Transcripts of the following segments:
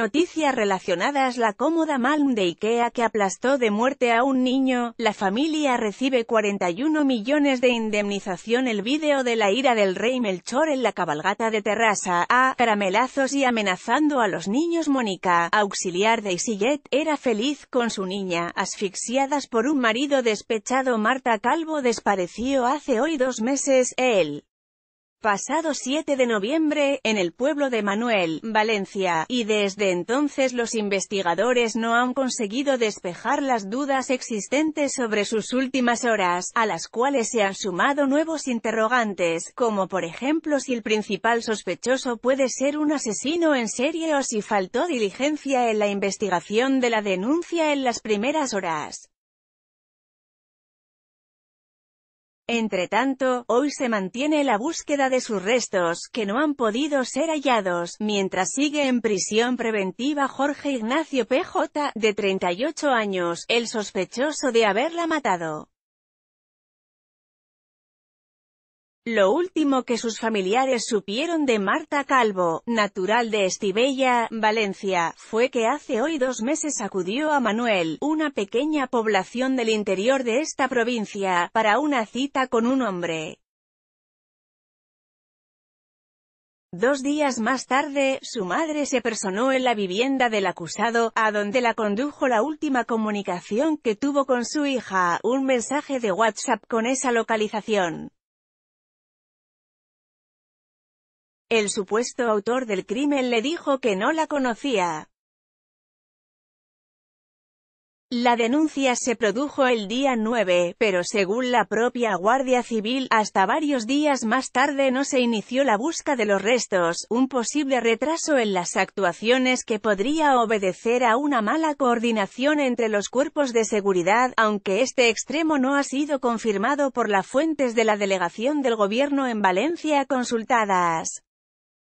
Noticias relacionadas La cómoda Malm de Ikea que aplastó de muerte a un niño, la familia recibe 41 millones de indemnización El vídeo de la ira del rey Melchor en la cabalgata de terraza, a caramelazos y amenazando a los niños Mónica, auxiliar de Isillet, era feliz con su niña, asfixiadas por un marido despechado Marta Calvo desapareció hace hoy dos meses, él pasado 7 de noviembre, en el pueblo de Manuel, Valencia, y desde entonces los investigadores no han conseguido despejar las dudas existentes sobre sus últimas horas, a las cuales se han sumado nuevos interrogantes, como por ejemplo si el principal sospechoso puede ser un asesino en serie o si faltó diligencia en la investigación de la denuncia en las primeras horas. Entretanto, hoy se mantiene la búsqueda de sus restos, que no han podido ser hallados, mientras sigue en prisión preventiva Jorge Ignacio PJ, de 38 años, el sospechoso de haberla matado. Lo último que sus familiares supieron de Marta Calvo, natural de Estivella, Valencia, fue que hace hoy dos meses acudió a Manuel, una pequeña población del interior de esta provincia, para una cita con un hombre. Dos días más tarde, su madre se personó en la vivienda del acusado, a donde la condujo la última comunicación que tuvo con su hija, un mensaje de WhatsApp con esa localización. El supuesto autor del crimen le dijo que no la conocía. La denuncia se produjo el día 9, pero según la propia Guardia Civil, hasta varios días más tarde no se inició la busca de los restos, un posible retraso en las actuaciones que podría obedecer a una mala coordinación entre los cuerpos de seguridad, aunque este extremo no ha sido confirmado por las fuentes de la delegación del gobierno en Valencia consultadas.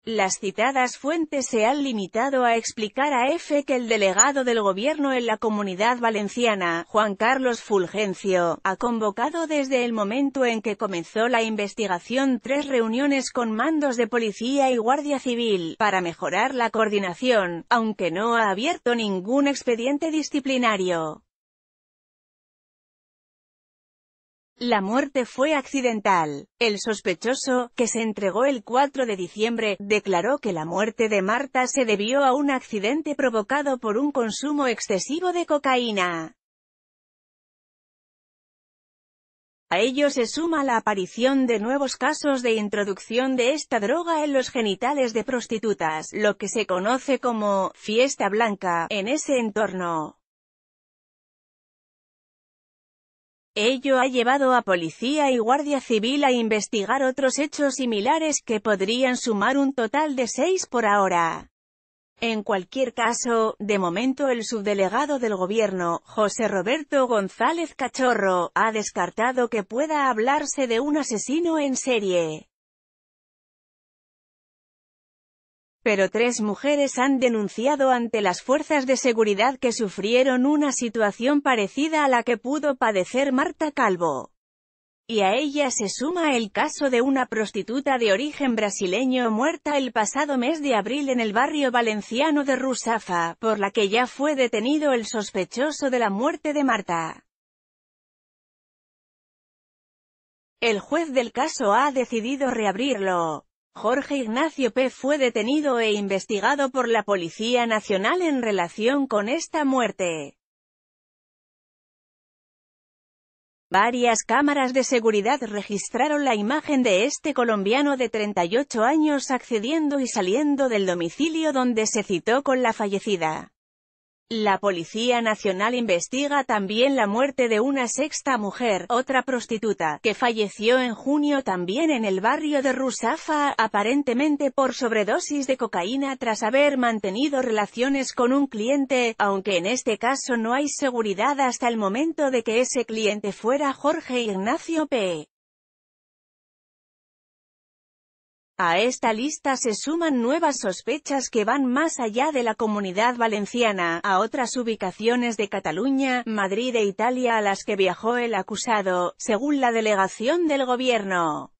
Las citadas fuentes se han limitado a explicar a EFE que el delegado del gobierno en la comunidad valenciana, Juan Carlos Fulgencio, ha convocado desde el momento en que comenzó la investigación tres reuniones con mandos de policía y guardia civil, para mejorar la coordinación, aunque no ha abierto ningún expediente disciplinario. La muerte fue accidental. El sospechoso, que se entregó el 4 de diciembre, declaró que la muerte de Marta se debió a un accidente provocado por un consumo excesivo de cocaína. A ello se suma la aparición de nuevos casos de introducción de esta droga en los genitales de prostitutas, lo que se conoce como «fiesta blanca», en ese entorno. Ello ha llevado a policía y guardia civil a investigar otros hechos similares que podrían sumar un total de seis por ahora. En cualquier caso, de momento el subdelegado del gobierno, José Roberto González Cachorro, ha descartado que pueda hablarse de un asesino en serie. pero tres mujeres han denunciado ante las fuerzas de seguridad que sufrieron una situación parecida a la que pudo padecer Marta Calvo. Y a ella se suma el caso de una prostituta de origen brasileño muerta el pasado mes de abril en el barrio valenciano de Rusafa, por la que ya fue detenido el sospechoso de la muerte de Marta. El juez del caso ha decidido reabrirlo. Jorge Ignacio P. fue detenido e investigado por la Policía Nacional en relación con esta muerte. Varias cámaras de seguridad registraron la imagen de este colombiano de 38 años accediendo y saliendo del domicilio donde se citó con la fallecida. La Policía Nacional investiga también la muerte de una sexta mujer, otra prostituta, que falleció en junio también en el barrio de Rusafa, aparentemente por sobredosis de cocaína tras haber mantenido relaciones con un cliente, aunque en este caso no hay seguridad hasta el momento de que ese cliente fuera Jorge Ignacio P. A esta lista se suman nuevas sospechas que van más allá de la comunidad valenciana, a otras ubicaciones de Cataluña, Madrid e Italia a las que viajó el acusado, según la delegación del gobierno.